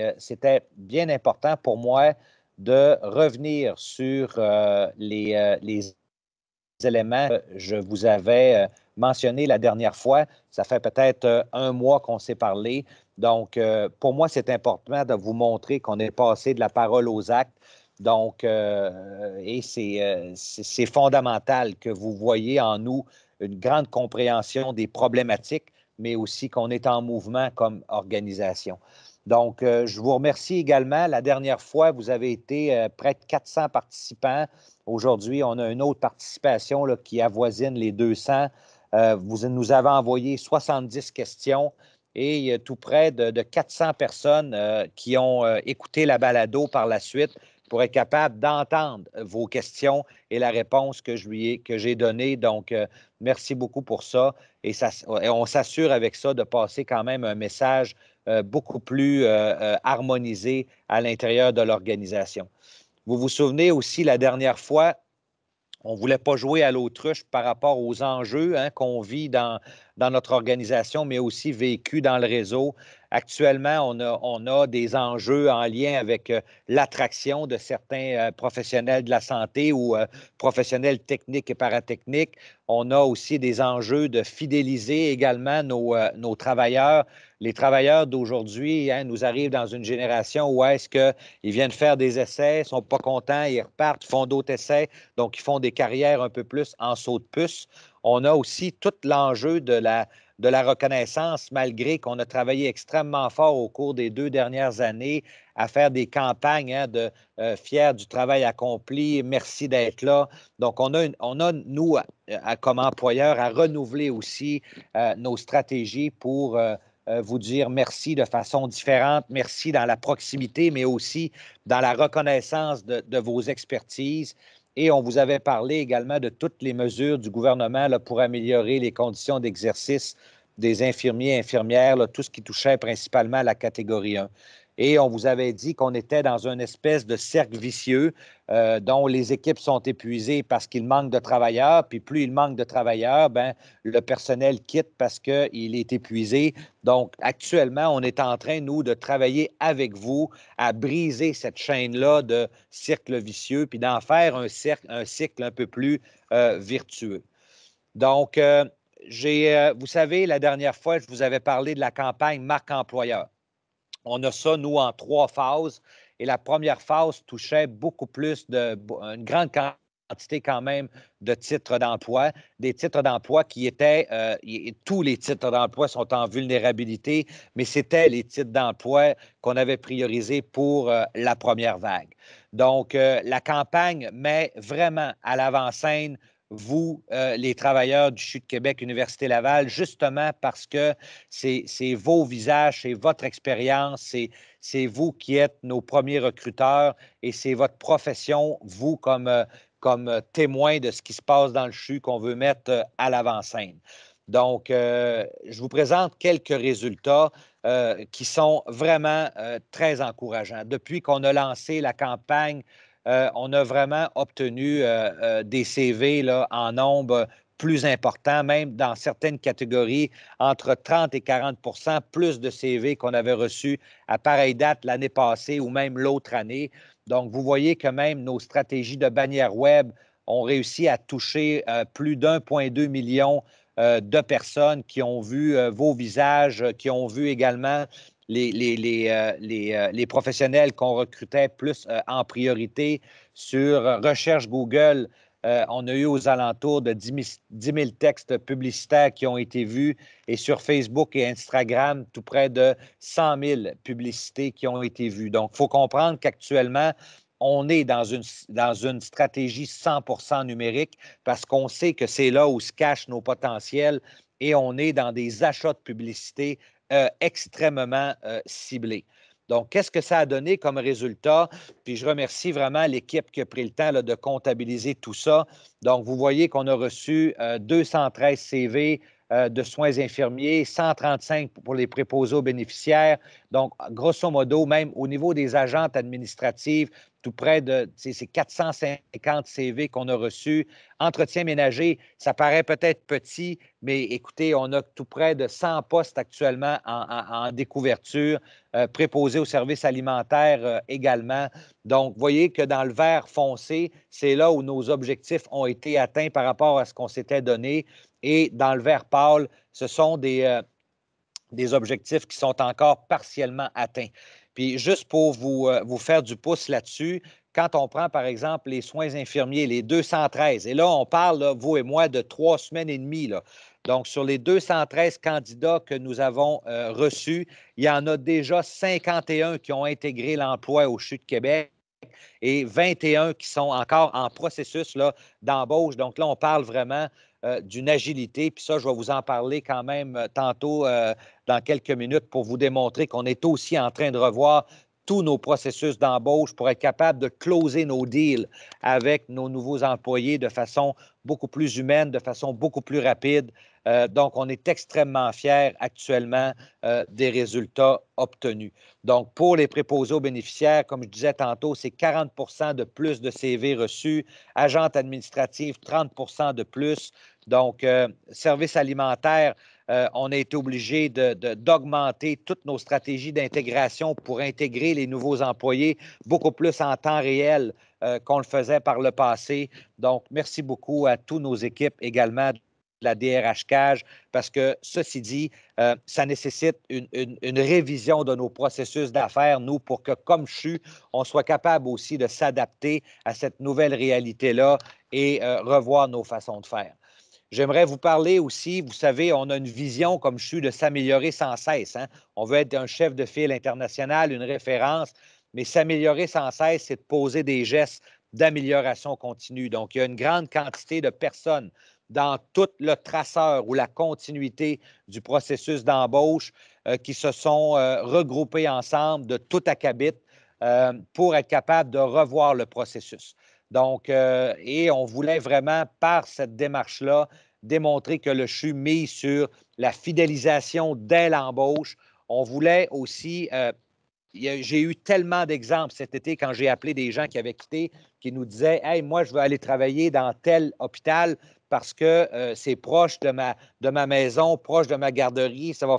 Euh, c'était bien important pour moi de revenir sur euh, euh, les, éléments que je vous avais mentionnés la dernière fois. Ça fait peut-être un mois qu'on s'est parlé. Donc, pour moi, c'est important de vous montrer qu'on est passé de la parole aux actes. Donc, et c'est fondamental que vous voyez en nous une grande compréhension des problématiques, mais aussi qu'on est en mouvement comme organisation. Donc, euh, je vous remercie également. La dernière fois, vous avez été euh, près de 400 participants. Aujourd'hui, on a une autre participation qui avoisine les 200. Euh, vous nous avez envoyé 70 questions et tout près de, 400 personnes qui ont écouté la balado par la suite pour être capables d'entendre vos questions et la réponse que je j'ai donnée. Donc, merci beaucoup pour ça, et on s'assure avec ça de passer quand même un message euh, beaucoup plus euh, euh, harmonisé à l'intérieur de l'organisation. Vous vous souvenez aussi la dernière fois, on ne voulait pas jouer à l'autruche par rapport aux enjeux hein, qu'on vit dans, dans, notre organisation, mais aussi vécu dans le réseau Actuellement, on a, des enjeux en lien avec euh, l'attraction de certains euh, professionnels de la santé ou euh, professionnels techniques et paratechniques. On a aussi des enjeux de fidéliser également nos, travailleurs. Les travailleurs d'aujourd'hui hein, nous arrivent dans une génération où est-ce qu'ils viennent faire des essais, ne sont pas contents, ils repartent, font d'autres essais, donc ils font des carrières un peu plus en saut de puce. On a aussi tout l'enjeu de la, de la reconnaissance, malgré qu'on a travaillé extrêmement fort au cours des deux dernières années à faire des campagnes hein, de euh, Fier du travail accompli, merci d'être là. Donc, on a, on a nous, comme employeurs, à renouveler aussi euh, nos stratégies pour euh, vous dire merci de façon différente, merci dans la proximité, mais aussi dans la reconnaissance de vos expertises et on vous avait parlé également de toutes les mesures du gouvernement pour améliorer les conditions d'exercice des infirmiers et infirmières, tout ce qui touchait principalement à la catégorie 1. Et on vous avait dit qu'on était dans une espèce de cercle vicieux euh, dont les équipes sont épuisées parce qu'il manque de travailleurs. Puis plus il manque de travailleurs, ben, le personnel quitte parce qu'il est épuisé. Donc actuellement, on est en train, nous, de travailler avec vous à briser cette chaîne-là de cercle vicieux, puis d'en faire un, cercle, un cycle un peu plus euh, virtueux. Donc, euh, j'ai, euh, vous savez, la dernière fois, je vous avais parlé de la campagne Marque Employeur. On a ça, nous, en trois phases. Et la première phase touchait beaucoup plus de. une grande quantité quand même de titres d'emploi, des titres d'emploi qui étaient, euh, tous les titres d'emploi sont en vulnérabilité, mais c'était les titres d'emploi qu'on avait priorisés pour euh, la première vague. Donc, euh, la campagne met vraiment à l'avant-scène vous, euh, les travailleurs du CHU de Québec, Université Laval, justement parce que c'est vos visages, c'est votre expérience, c'est vous qui êtes nos premiers recruteurs et c'est votre profession, vous, comme, euh, comme euh, témoin de ce qui se passe dans le CHU qu'on veut mettre à l'avant-scène. Donc, je vous présente quelques résultats qui sont vraiment très encourageants. Depuis qu'on a lancé la campagne euh, on a vraiment obtenu euh, euh, des CV en nombre plus important, même dans certaines catégories, entre 30 et 40 plus de CV qu'on avait reçus à pareille date l'année passée ou même l'autre année. Donc, vous voyez que même nos stratégies de bannière web ont réussi à toucher plus d'1,2 million de personnes qui ont vu vos visages, qui ont vu également les, euh, euh, les, professionnels qu'on recrutait plus euh, en priorité sur recherche Google. on a eu aux alentours de 10 000, textes publicitaires qui ont été vus et sur Facebook et Instagram, tout près de 100 000 publicités qui ont été vues. Donc, il faut comprendre qu'actuellement, on est dans une, dans une stratégie 100 numérique parce qu'on sait que c'est là où se cachent nos potentiels et on est dans des achats de publicité euh, extrêmement euh, Donc, qu'est-ce que ça a donné comme résultat? Puis je remercie vraiment l'équipe qui a pris le temps de comptabiliser tout ça. Donc, vous voyez qu'on a reçu 213 euh, CV euh, de soins infirmiers, 135 pour les préposés aux bénéficiaires. Donc, grosso modo, même au niveau des agentes administratives, tout près de ces 450 CV qu'on a reçus. Entretien ménager, ça paraît peut-être petit, mais écoutez, on a tout près de 100 postes actuellement en, découverture, euh, préposés au services alimentaires euh, également. Donc, vous voyez que dans le vert foncé, c'est là où nos objectifs ont été atteints par rapport à ce qu'on s'était donné. Et dans le vert pâle, ce sont des... Euh, des objectifs qui sont encore partiellement atteints. Puis juste pour vous, euh, vous faire du pouce là-dessus, quand on prend, par exemple, les soins infirmiers, les 213, et là, on parle, vous et moi, de trois semaines et demie. Là. Donc, sur les 213 candidats que nous avons euh, reçus, il y en a déjà 51 qui ont intégré l'emploi au CHU de Québec et 21 qui sont encore en processus d'embauche. Donc là, on parle vraiment euh, d'une agilité. Puis ça, je vais vous en parler quand même euh, tantôt euh, dans quelques minutes pour vous démontrer qu'on est aussi en train de revoir tous nos processus d'embauche pour être capable de closer nos deals avec nos nouveaux employés de façon beaucoup plus humaine, de façon beaucoup plus rapide. Euh, donc, on est extrêmement fiers actuellement euh, des résultats obtenus. Donc, pour les préposés aux bénéficiaires, comme je disais tantôt, c'est 40 de plus de CV reçus, agente administrative 30 de plus, donc services euh, service alimentaire euh, on a été obligé d'augmenter toutes nos stratégies d'intégration pour intégrer les nouveaux employés beaucoup plus en temps réel euh, qu'on le faisait par le passé. Donc, merci beaucoup à tous nos équipes également de la DRH Cage, parce que ceci dit, euh, ça nécessite une, une, révision de nos processus d'affaires, nous, pour que, comme CHU, on soit capable aussi de s'adapter à cette nouvelle réalité-là et revoir nos façons de faire. J'aimerais vous parler aussi, vous savez, on a une vision, comme je suis, de s'améliorer sans cesse. Hein. On veut être un chef de file international, une référence, mais s'améliorer sans cesse, c'est de poser des gestes d'amélioration continue. Donc, il y a une grande quantité de personnes dans tout le traceur ou la continuité du processus d'embauche euh, qui se sont euh, regroupées ensemble de tout acabit euh, pour être capable de revoir le processus. Donc, euh, et on voulait vraiment, par cette démarche-là, démontrer que le CHU mise sur la fidélisation dès l'embauche. On voulait aussi euh, j'ai eu tellement d'exemples cet été quand j'ai appelé des gens qui avaient quitté, qui nous disaient Hey, moi, je veux aller travailler dans tel hôpital parce que euh, c'est proche de ma, de ma maison, proche de ma garderie, ça va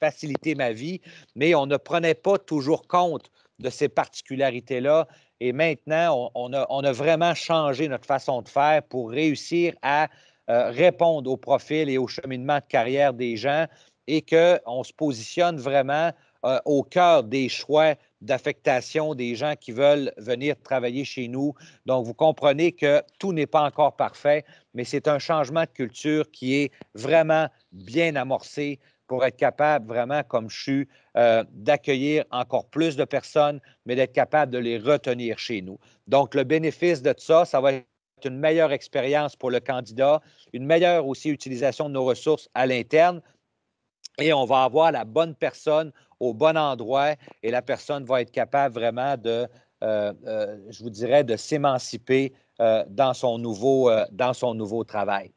faciliter ma vie. Mais on ne prenait pas toujours compte de ces particularités-là. Et maintenant, on, a, on, a, vraiment changé notre façon de faire pour réussir à euh, répondre au profil et au cheminement de carrière des gens et qu'on se positionne vraiment euh, au cœur des choix d'affectation des gens qui veulent venir travailler chez nous. Donc, vous comprenez que tout n'est pas encore parfait, mais c'est un changement de culture qui est vraiment bien amorcé pour être capable vraiment, comme je suis, euh, d'accueillir encore plus de personnes, mais d'être capable de les retenir chez nous. Donc, le bénéfice de ça, ça va être une meilleure expérience pour le candidat, une meilleure aussi utilisation de nos ressources à l'interne. Et on va avoir la bonne personne au bon endroit et la personne va être capable vraiment de, euh, euh, je vous dirais, de s'émanciper euh, dans, son nouveau, dans son nouveau travail.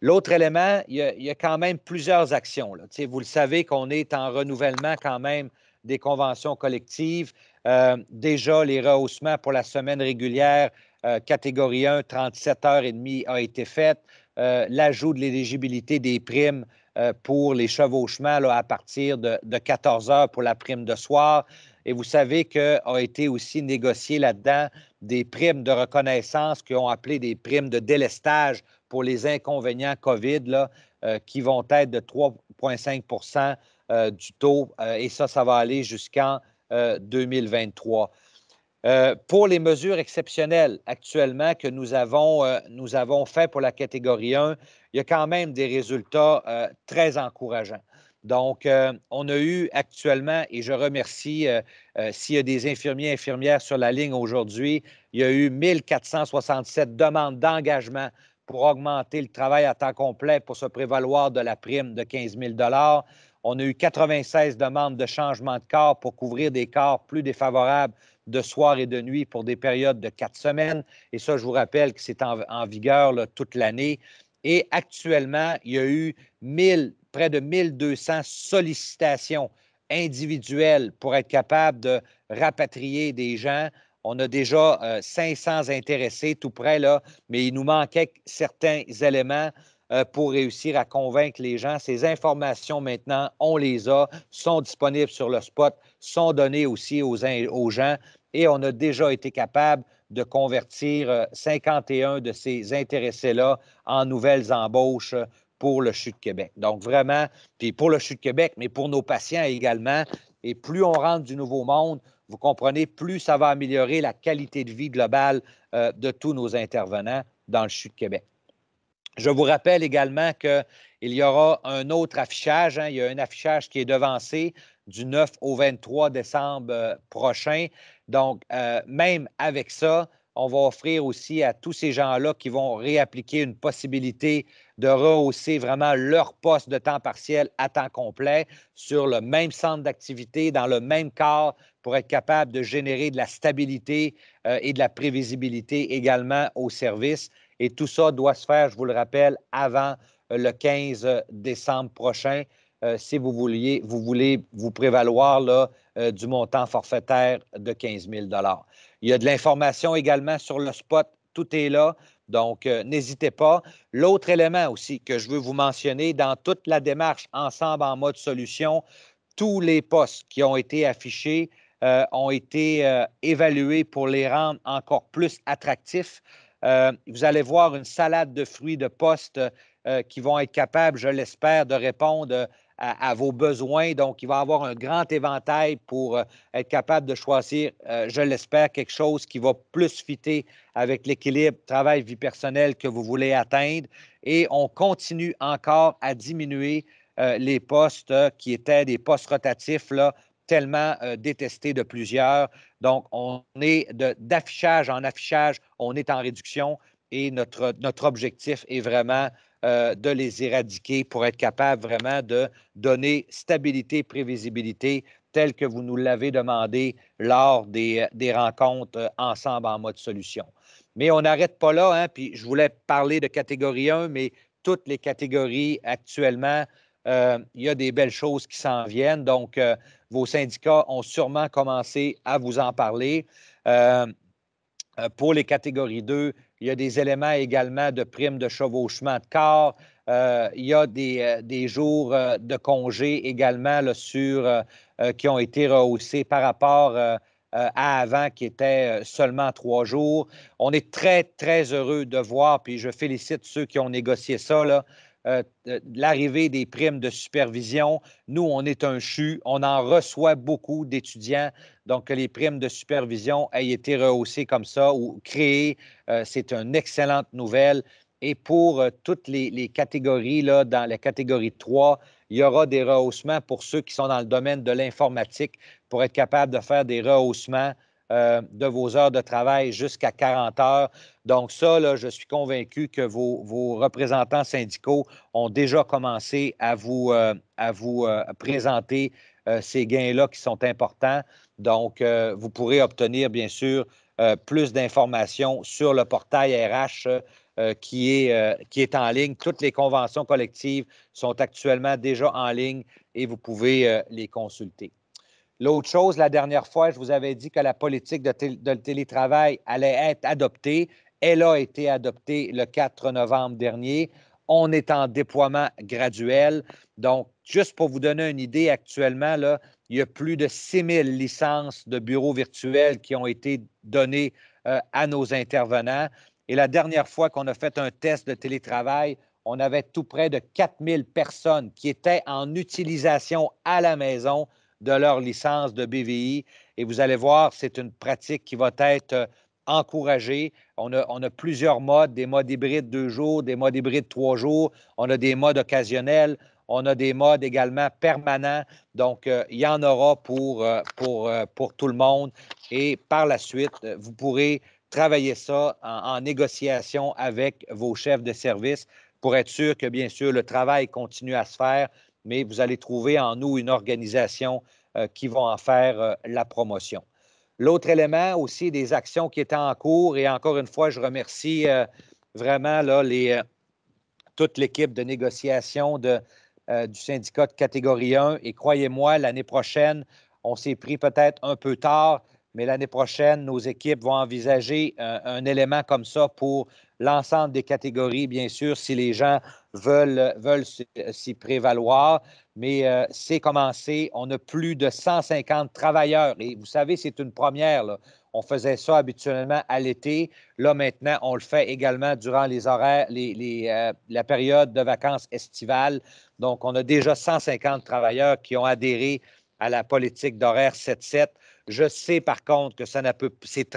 L'autre élément, il y, a, quand même plusieurs actions. Là. Vous le savez qu'on est en renouvellement quand même des conventions collectives. déjà, les rehaussements pour la semaine régulière euh, catégorie 1, 37 heures et demie a été faite. Euh, l'ajout de l'éligibilité des primes euh, pour les chevauchements là, à partir de, 14 heures pour la prime de soir. Et vous savez qu'a été aussi négocié là-dedans des primes de reconnaissance qui ont appelé des primes de délestage pour les inconvénients COVID, qui vont être de 3,5 du taux. et ça, ça va aller jusqu'en 2023. Euh, pour les mesures exceptionnelles actuellement que nous avons, faites euh, fait pour la catégorie 1, il y a quand même des résultats euh, très encourageants. Donc, on a eu actuellement, et je remercie s'il y a des infirmiers infirmières sur la ligne aujourd'hui, il y a eu 1467 demandes d'engagement pour augmenter le travail à temps complet pour se prévaloir de la prime de 15 000 on a eu 96 demandes de changement de corps pour couvrir des corps plus défavorables de soir et de nuit pour des périodes de quatre semaines. Et ça, je vous rappelle que c'est en, vigueur toute l'année. Et actuellement, il y a eu près de 1200 sollicitations individuelles pour être capable de rapatrier des gens. On a déjà 500 euh, intéressés tout près, là, mais il nous manquait certains éléments euh, pour réussir à convaincre les gens. Ces informations, maintenant, on les a, sont disponibles sur le spot, sont données aussi aux gens et on a déjà été capable de convertir 51 euh, de ces intéressés-là en nouvelles embauches euh, pour le CHU de Québec. Donc vraiment, puis pour le CHU de Québec, mais pour nos patients également. Et plus on rentre du nouveau monde, vous comprenez, plus ça va améliorer la qualité de vie globale euh, de tous nos intervenants dans le CHU de Québec. Je vous rappelle également qu'il y aura un autre affichage. Hein. il y a un affichage qui est devancé du 9 au 23 décembre prochain. Donc, euh, même avec ça, on va offrir aussi à tous ces gens-là qui vont réappliquer une possibilité de rehausser vraiment leur poste de temps partiel à temps complet sur le même centre d'activité, dans le même corps, pour être capable de générer de la stabilité euh, et de la prévisibilité également au service. Et tout ça doit se faire, je vous le rappelle, avant le 15 décembre prochain. Euh, si vous, vouliez, vous voulez vous prévaloir là, euh, du montant forfaitaire de 15 000 Il y a de l'information également sur le spot. Tout est là. Donc, euh, n'hésitez pas. L'autre élément aussi que je veux vous mentionner, dans toute la démarche Ensemble en mode solution, tous les postes qui ont été affichés ont été évalués pour les rendre encore plus attractifs. vous allez voir une salade de fruits de postes qui vont être capables, je l'espère, de répondre à, vos besoins. Donc, il va avoir un grand éventail pour euh, être capable de choisir, euh, je l'espère, quelque chose qui va plus fitter avec l'équilibre travail-vie personnelle que vous voulez atteindre. Et on continue encore à diminuer euh, les postes qui étaient des postes rotatifs là, tellement détestés de plusieurs. Donc, on est d'affichage en affichage, on est en réduction et notre, notre objectif est vraiment euh, de les éradiquer pour être capable vraiment de donner stabilité, prévisibilité, telle que vous nous l'avez demandé lors des, euh, rencontres euh, ensemble en mode solution. Mais on n'arrête pas là, hein, puis je voulais parler de catégorie 1, mais toutes les catégories actuellement, il y a des belles choses qui s'en viennent. Donc, vos syndicats ont sûrement commencé à vous en parler. pour les catégories 2, il y a des éléments également de primes de chevauchement de corps. Euh, il y a des, euh, jours euh, de congé également sur, qui ont été rehaussés par rapport à avant, qui était seulement trois jours. On est très, très heureux de voir, puis je félicite ceux qui ont négocié ça, là, euh, euh, l'arrivée des primes de supervision. Nous, on est un CHU, on en reçoit beaucoup d'étudiants, donc que les primes de supervision aient été rehaussées comme ça ou créées, euh, c'est une excellente nouvelle. Et pour toutes les, catégories, là, dans la catégorie 3, il y aura des rehaussements pour ceux qui sont dans le domaine de l'informatique pour être capable de faire des rehaussements euh, de vos heures de travail jusqu'à 40 heures. Donc ça, là, je suis convaincu que vos, représentants syndicaux ont déjà commencé à vous, euh, à vous euh, présenter ces gains-là qui sont importants. Donc, vous pourrez obtenir, bien sûr, plus d'informations sur le portail RH qui, est, qui est en ligne. Toutes les conventions collectives sont actuellement déjà en ligne et vous pouvez les consulter. L'autre chose, la dernière fois, je vous avais dit que la politique de, télétravail allait être adoptée. Elle a été adoptée le 4 novembre dernier. On est en déploiement graduel. Donc, juste pour vous donner une idée, actuellement, là, il y a plus de 6000 licences de bureaux virtuels qui ont été données euh, à nos intervenants. Et la dernière fois qu'on a fait un test de télétravail, on avait tout près de 4000 personnes qui étaient en utilisation à la maison de leur licence de BVI. Et vous allez voir, c'est une pratique qui va être euh, encouragée. On a, plusieurs modes, des modes hybrides deux jours, des modes hybrides trois jours. On a des modes occasionnels. On a des modes également permanents. Donc, euh, il y en aura euh, pour, tout le monde. Et par la suite, vous pourrez travailler ça en négociation avec vos chefs de service pour être sûr que, bien sûr, le travail continue à se faire mais vous allez trouver en nous une organisation euh, qui va en faire euh, la promotion. L'autre élément aussi des actions qui étaient en cours, et encore une fois, je remercie euh, vraiment toute l'équipe de négociation du syndicat de catégorie 1. Et croyez-moi, l'année prochaine, on s'est pris peut-être un peu tard, mais l'année prochaine, nos équipes vont envisager euh, un élément comme ça pour l'ensemble des catégories, bien sûr, si les gens veulent, veulent s'y prévaloir. Mais euh, c'est commencé. On a plus de 150 travailleurs. Et vous savez, c'est une première. On faisait ça habituellement à l'été. Là, maintenant, on le fait également durant les horaires, les, euh, la période de vacances estivales. Donc, on a déjà 150 travailleurs qui ont adhéré à la politique d'horaire 7-7. Je sais par contre que ça c'est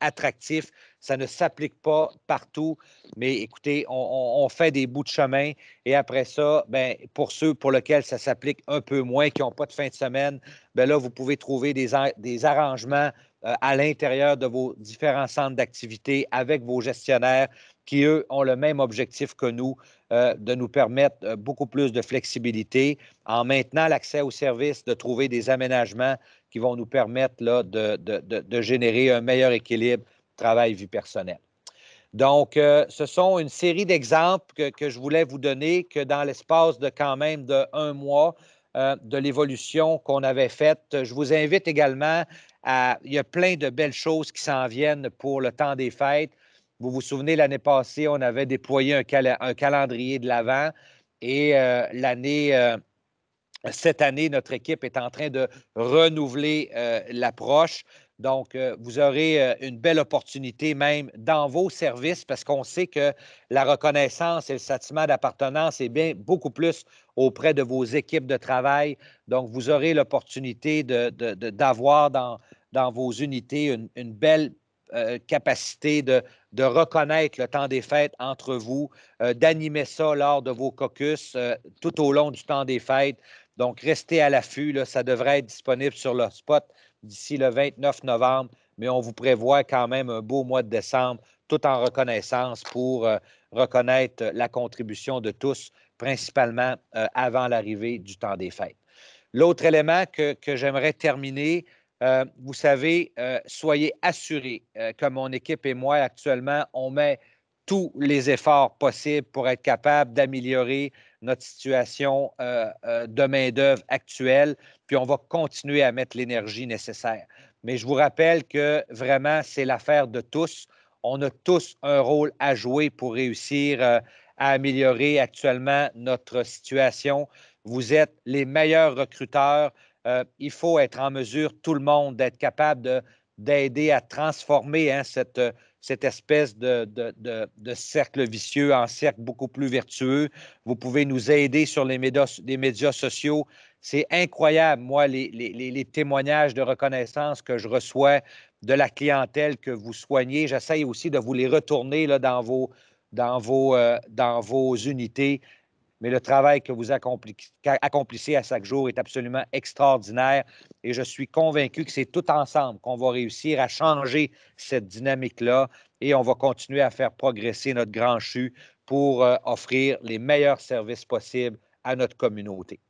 attractif, ça ne s'applique pas partout, mais écoutez, on, fait des bouts de chemin et après ça, ben, pour ceux pour lesquels ça s'applique un peu moins, qui n'ont pas de fin de semaine, ben là, vous pouvez trouver des, des arrangements euh, à l'intérieur de vos différents centres d'activité avec vos gestionnaires qui, eux, ont le même objectif que nous, euh, de nous permettre euh, beaucoup plus de flexibilité en maintenant l'accès aux services, de trouver des aménagements qui vont nous permettre là, de, de, de, générer un meilleur équilibre travail-vie personnelle. Donc, euh, ce sont une série d'exemples que, que, je voulais vous donner que dans l'espace de quand même de un mois euh, de l'évolution qu'on avait faite, je vous invite également à... Il y a plein de belles choses qui s'en viennent pour le temps des fêtes. Vous vous souvenez, l'année passée, on avait déployé un, cal un calendrier de l'Avent et euh, l'année cette année, notre équipe est en train de renouveler euh, l'approche. Donc, euh, vous aurez euh, une belle opportunité même dans vos services parce qu'on sait que la reconnaissance et le sentiment d'appartenance est bien beaucoup plus auprès de vos équipes de travail. Donc, vous aurez l'opportunité d'avoir dans, vos unités une, belle capacité de, reconnaître le temps des fêtes entre vous, d'animer ça lors de vos caucus tout au long du temps des fêtes, donc, restez à l'affût. Ça devrait être disponible sur le spot d'ici le 29 novembre, mais on vous prévoit quand même un beau mois de décembre, tout en reconnaissance pour euh, reconnaître euh, la contribution de tous, principalement euh, avant l'arrivée du temps des fêtes. L'autre élément que, j'aimerais terminer, vous savez, soyez assurés que mon équipe et moi actuellement, on met tous les efforts possibles pour être capable d'améliorer notre situation euh, euh, de main-d'œuvre actuelle, puis on va continuer à mettre l'énergie nécessaire. Mais je vous rappelle que vraiment, c'est l'affaire de tous. On a tous un rôle à jouer pour réussir euh, à améliorer actuellement notre situation. Vous êtes les meilleurs recruteurs. il faut être en mesure, tout le monde, d'être capable de d'aider à transformer hein, cette, euh, cette espèce de, de, de, cercle vicieux en cercle beaucoup plus vertueux. Vous pouvez nous aider sur les médias, médias sociaux. C'est incroyable, moi, les, les, témoignages de reconnaissance que je reçois de la clientèle que vous soignez. J'essaye aussi de vous les retourner là, dans vos, dans vos, euh, dans vos unités mais le travail que vous accomplissez à chaque jour est absolument extraordinaire et je suis convaincu que c'est tout ensemble qu'on va réussir à changer cette dynamique-là et on va continuer à faire progresser notre grand CHU pour euh, offrir les meilleurs services possibles à notre communauté.